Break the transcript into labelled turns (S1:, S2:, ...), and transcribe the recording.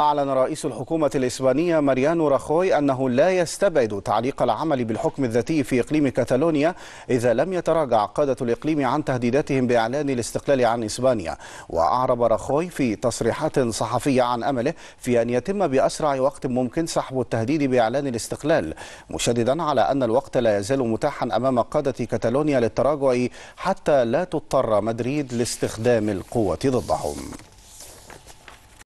S1: أعلن رئيس الحكومة الإسبانية ماريانو راخوي أنه لا يستبعد تعليق العمل بالحكم الذاتي في إقليم كاتالونيا إذا لم يتراجع قادة الإقليم عن تهديداتهم بإعلان الاستقلال عن إسبانيا وأعرب راخوي في تصريحات صحفية عن أمله في أن يتم بأسرع وقت ممكن سحب التهديد بإعلان الاستقلال مشددا على أن الوقت لا يزال متاحا أمام قادة كاتالونيا للتراجع حتى لا تضطر مدريد لاستخدام القوة ضدهم